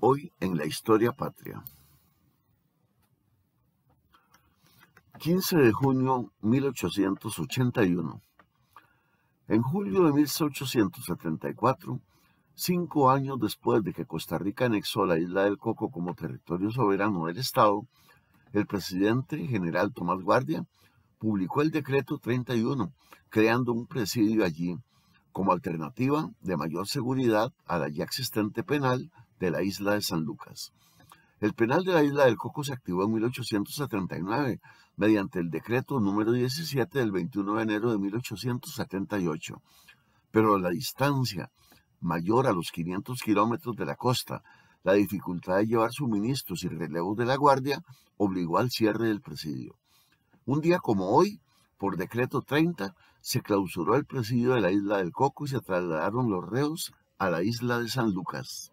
Hoy en la historia patria. 15 de junio 1881. En julio de 1874, cinco años después de que Costa Rica anexó la isla del Coco como territorio soberano del Estado, el presidente general Tomás Guardia publicó el decreto 31, creando un presidio allí como alternativa de mayor seguridad a la ya existente penal de la isla de San Lucas. El penal de la isla del Coco se activó en 1879 mediante el decreto número 17 del 21 de enero de 1878, pero la distancia mayor a los 500 kilómetros de la costa, la dificultad de llevar suministros y relevos de la guardia obligó al cierre del presidio. Un día como hoy, por decreto 30, se clausuró el presidio de la isla del Coco y se trasladaron los reos a la isla de San Lucas.